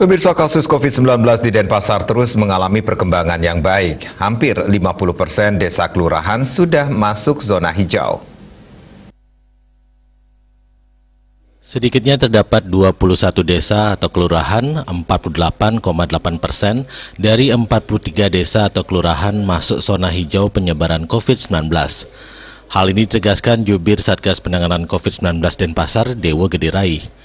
Pemirsa kasus COVID-19 di Denpasar terus mengalami perkembangan yang baik. Hampir 50 persen desa kelurahan sudah masuk zona hijau. Sedikitnya terdapat 21 desa atau kelurahan, 48,8 persen dari 43 desa atau kelurahan masuk zona hijau penyebaran COVID-19. Hal ini ditegaskan jubir Satgas Penanganan COVID-19 Denpasar, Dewa Gederai.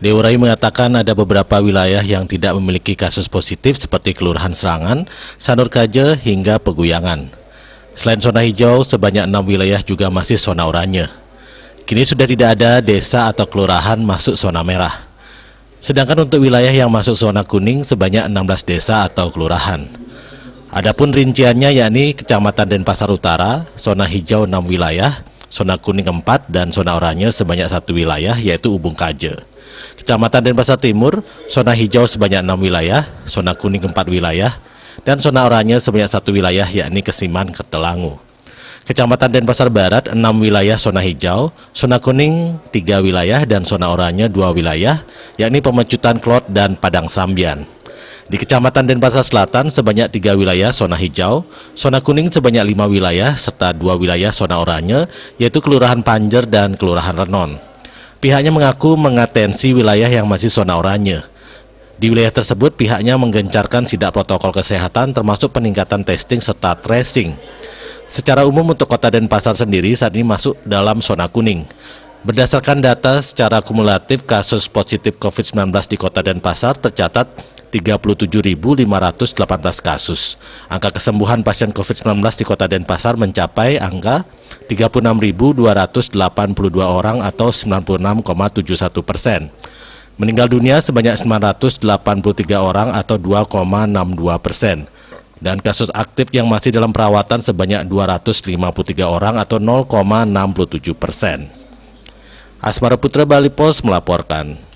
Dewa mengatakan ada beberapa wilayah yang tidak memiliki kasus positif seperti Kelurahan Serangan, Sanur Kaje, hingga Peguyangan. Selain zona hijau, sebanyak enam wilayah juga masih zona oranye. Kini sudah tidak ada desa atau kelurahan masuk zona merah. Sedangkan untuk wilayah yang masuk zona kuning sebanyak 16 desa atau kelurahan. Adapun rinciannya yakni Kecamatan Denpasar Utara, zona hijau 6 wilayah, zona kuning 4 dan zona oranye sebanyak satu wilayah yaitu Ubung Kaje. Kecamatan Denpasar Timur, zona hijau sebanyak 6 wilayah, zona kuning 4 wilayah, dan zona oranye sebanyak satu wilayah yakni Kesiman Ketelangu. Kecamatan Denpasar Barat 6 wilayah zona hijau, zona kuning 3 wilayah dan zona oranye 2 wilayah yakni Pemecutan Klot dan Padang Sambian. Di Kecamatan Denpasar Selatan sebanyak tiga wilayah zona hijau, zona kuning sebanyak lima wilayah, serta dua wilayah zona oranye, yaitu Kelurahan Panjer dan Kelurahan Renon. Pihaknya mengaku mengatensi wilayah yang masih zona oranye. Di wilayah tersebut pihaknya menggencarkan sidak protokol kesehatan termasuk peningkatan testing serta tracing. Secara umum untuk kota Denpasar sendiri saat ini masuk dalam zona kuning. Berdasarkan data secara kumulatif kasus positif COVID-19 di kota Denpasar tercatat 37.518 kasus. Angka kesembuhan pasien COVID-19 di Kota Denpasar mencapai angka 36.282 orang atau 96,71 persen. Meninggal dunia sebanyak 983 orang atau 2,62 persen. Dan kasus aktif yang masih dalam perawatan sebanyak 253 orang atau 0,67 persen. Asmara Putra Bali Pos melaporkan.